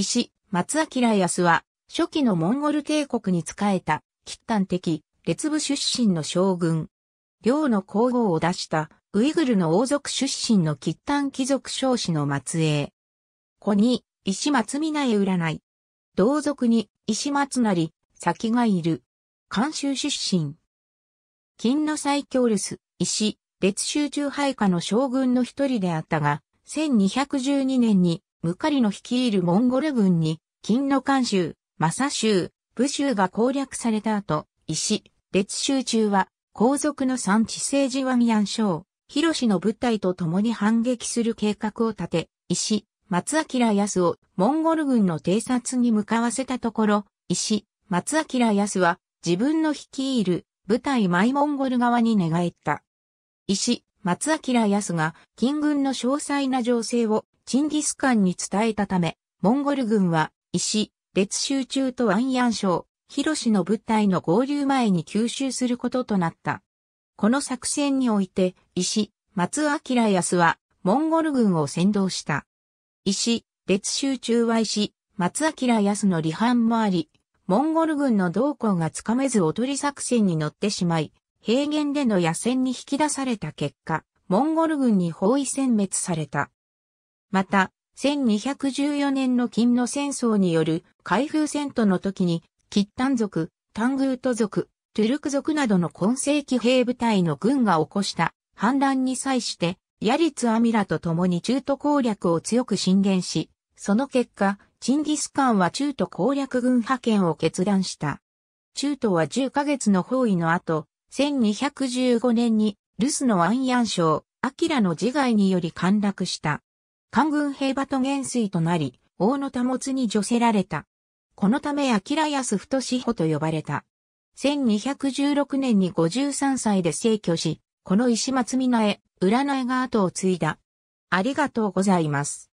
石、松明康は、初期のモンゴル帝国に仕えた、喫炭的、列部出身の将軍。領の皇后を出した、ウイグルの王族出身の喫炭貴族少子の末裔。子に、石松見苗占い。同族に、石松成、先がいる。監修出身。金の最強留守、石、列集中配下の将軍の一人であったが、1212年にムカリの率いるモンゴル軍に、金の関州、マサ州、武州が攻略された後、石、列州中は、皇族の三地政治ワミヤン省、広氏の部隊と共に反撃する計画を立て、石、松明康をモンゴル軍の偵察に向かわせたところ、石、松明康は自分の率いる部隊マイモンゴル側に寝返った。石、松明康が金軍の詳細な情勢をチンギスカンに伝えたため、モンゴル軍は、石、列集中とン安安省、ロシの部隊の合流前に吸収することとなった。この作戦において、石、松明康は、モンゴル軍を先導した。石、列集中は石、松明康の離反もあり、モンゴル軍の動向がつかめずおとり作戦に乗ってしまい、平原での野戦に引き出された結果、モンゴル軍に包囲殲滅された。また、1214年の金の戦争による開封戦闘の時に、キッタン族、タングート族、トゥルク族などの今世紀兵部隊の軍が起こした反乱に際して、ヤリツ・アミラと共に中途攻略を強く進言し、その結果、チンギス・カンは中途攻略軍派遣を決断した。中途は10ヶ月の包囲の後、1215年に、ルスのアンヤン省、アキラの自害により陥落した。官軍兵馬と元帥となり、王の保つに除せられた。このため明康太志保と呼ばれた。1216年に53歳で逝去し、この石松美奈へ、占いが後を継いだ。ありがとうございます。